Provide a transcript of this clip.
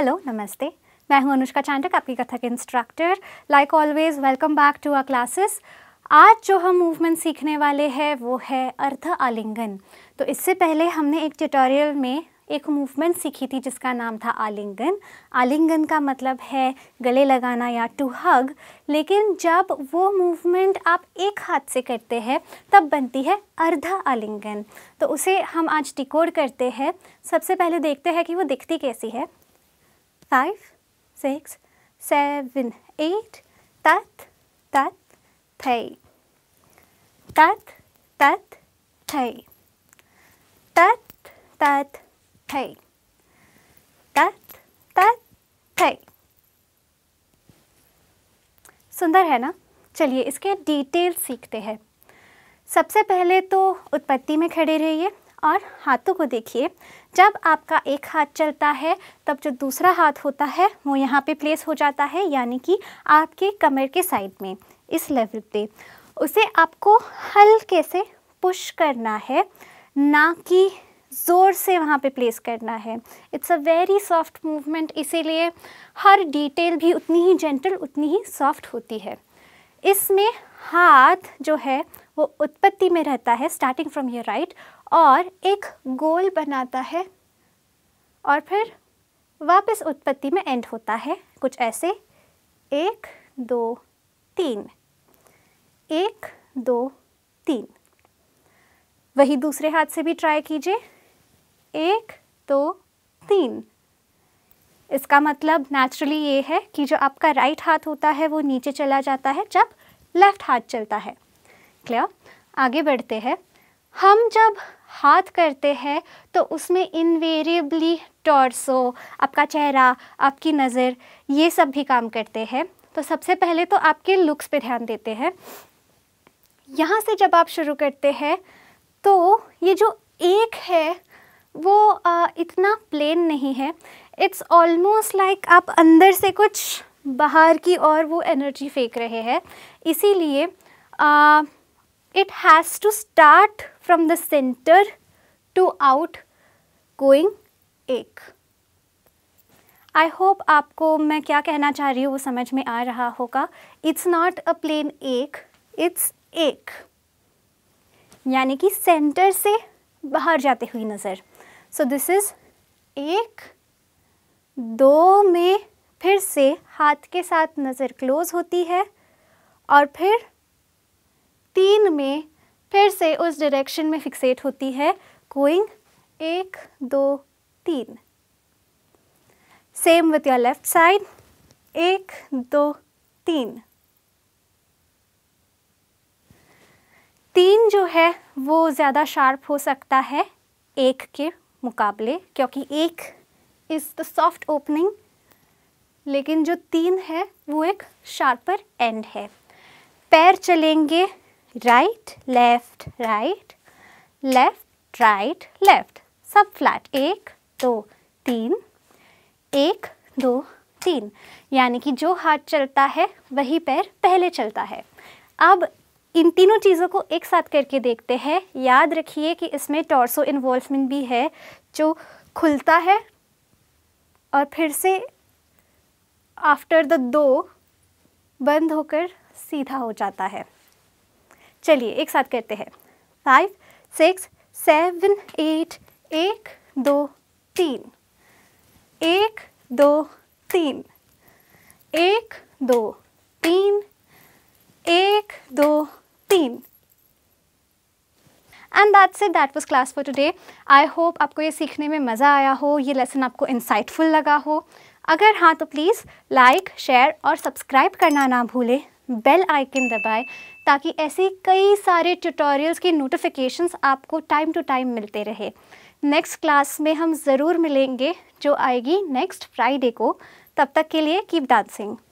Hello नमस्ते मैं हूं अनुष्का चांडक आपकी Kathak instructor like always welcome back to our classes आज जो हम मूवमेंट सीखने वाले हैं वो है अर्ध आलिंगन तो इससे पहले हमने एक ट्यूटोरियल में एक मूवमेंट सीखी थी जिसका नाम था आलिंगन आलिंगन का मतलब है गले लगाना या टू हग लेकिन जब वो मूवमेंट आप एक हाथ से करते हैं तब बनती है अर्ध आलिंगन तो उसे हम आज डिकोड करते हैं सबसे पहले देखते हैं कि वो दिखती कैसी है five, six, seven, eight, tat, tat, tay. Tat, tat, tay. Tat, tat, tay. Tat, tat, tay. सुंदर है ना चलिए इसके डिटेल सीखते हैं सबसे पहले तो उत्पत्ति में खड़े रहिए और हाथों को देखिए जब आपका एक हाथ चलता है तब जो दूसरा हाथ होता है वो यहाँ पे प्लेस हो जाता है यानी कि आपके कमर के साइड में इस लेवल पे उसे आपको हल्के से पुश करना है ना कि ज़ोर से वहाँ पे प्लेस करना है it's a very soft movement इसीलिए हर डिटेल भी उतनी ही जेंटल उतनी ही सॉफ्ट होती है इसमें हाथ जो है वो उत्पत्ति में रहता है स्टार्टिंग फ्रॉम योर राइट और एक गोल बनाता है और फिर वापस उत्पत्ति में एंड होता है कुछ ऐसे एक दो तीन एक दो तीन वही दूसरे हाथ से भी ट्राई कीजिए एक दो तीन इसका मतलब नेचुरली ये है कि जो आपका राइट right हाथ होता है वो नीचे चला जाता है जब लेफ्ट हाथ चलता है क्लियर आगे बढ़ते हैं हम जब हाथ करते हैं तो उसमें इनवेरिएबली टॉर्सो आपका चेहरा आपकी नज़र ये सब भी काम करते हैं तो सबसे पहले तो आपके लुक्स पे ध्यान देते हैं यहाँ से जब आप शुरू करते हैं तो ये जो एक है वो आ, इतना प्लेन नहीं है इट्स ऑलमोस्ट लाइक आप अंदर से कुछ बाहर की ओर वो एनर्जी फेंक रहे हैं इसीलिए it has to start from the center to out going एक आई होप आपको मैं क्या कहना चाह रही हूँ वो समझ में आ रहा होगा इट्स नॉट अ प्लेन एक इट्स एक यानी कि सेंटर से बाहर जाते हुई नज़र सो दिस इज़ एक दो में फिर से हाथ के साथ नज़र क्लोज होती है और फिर तीन में फिर से उस डायरेक्शन में फिक्सेट होती है गोइंग एक दो तीन same with your left side एक दो तीन तीन जो है वो ज़्यादा शार्प हो सकता है एक के मुकाबले क्योंकि एक इज़ द सॉफ्ट ओपनिंग लेकिन जो तीन है वो एक शार्पर एंड है पैर चलेंगे right left right left right left सब फ्लैट एक दो तीन एक दो तीन यानी कि जो हाथ चलता है वही पैर पहले चलता है अब इन तीनों चीज़ों को एक साथ करके देखते हैं याद रखिए कि इसमें टॉर्सो इन्वॉल्वमेंट भी है जो खुलता है और फिर से आफ्टर द दो बंद होकर सीधा हो जाता है चलिए एक साथ करते हैं फाइव सिक्स सेवन एट एक दो तीन एक दो तीन एक दो तीन एक दो तीन and that say that was class for today I hope आपको ये सीखने में मज़ा आया हो ये लेसन आपको इंसाइटफुल लगा हो अगर हाँ तो प्लीज़ लाइक शेयर और सब्सक्राइब करना ना भूलें बेल आइकन दबाएं ताकि ऐसे कई सारे ट्यूटोरियल्स की नोटिफिकेशंस आपको टाइम टू टाइम मिलते रहे नेक्स्ट क्लास में हम ज़रूर मिलेंगे जो आएगी नेक्स्ट फ्राइडे को तब तक के लिए कीप डांसिंग